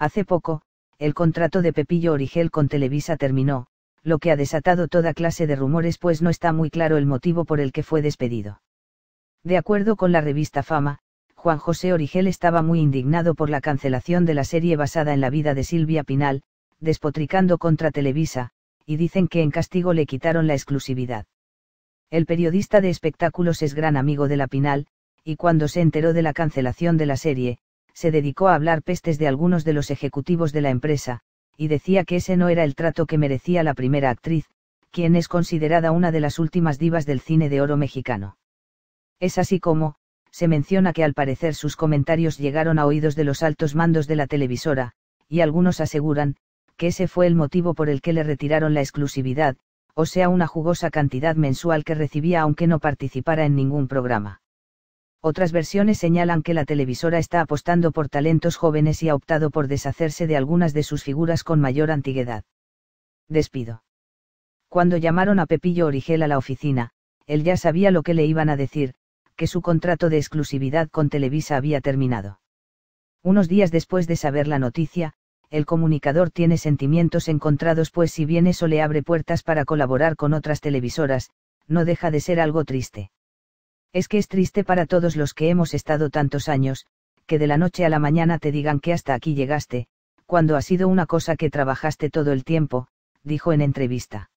Hace poco, el contrato de Pepillo Origel con Televisa terminó, lo que ha desatado toda clase de rumores pues no está muy claro el motivo por el que fue despedido. De acuerdo con la revista Fama, Juan José Origel estaba muy indignado por la cancelación de la serie basada en la vida de Silvia Pinal, despotricando contra Televisa, y dicen que en castigo le quitaron la exclusividad. El periodista de espectáculos es gran amigo de la Pinal, y cuando se enteró de la cancelación de la serie, se dedicó a hablar pestes de algunos de los ejecutivos de la empresa, y decía que ese no era el trato que merecía la primera actriz, quien es considerada una de las últimas divas del cine de oro mexicano. Es así como, se menciona que al parecer sus comentarios llegaron a oídos de los altos mandos de la televisora, y algunos aseguran, que ese fue el motivo por el que le retiraron la exclusividad, o sea una jugosa cantidad mensual que recibía aunque no participara en ningún programa. Otras versiones señalan que la televisora está apostando por talentos jóvenes y ha optado por deshacerse de algunas de sus figuras con mayor antigüedad. Despido. Cuando llamaron a Pepillo Origel a la oficina, él ya sabía lo que le iban a decir, que su contrato de exclusividad con Televisa había terminado. Unos días después de saber la noticia, el comunicador tiene sentimientos encontrados pues si bien eso le abre puertas para colaborar con otras televisoras, no deja de ser algo triste. Es que es triste para todos los que hemos estado tantos años, que de la noche a la mañana te digan que hasta aquí llegaste, cuando ha sido una cosa que trabajaste todo el tiempo, dijo en entrevista.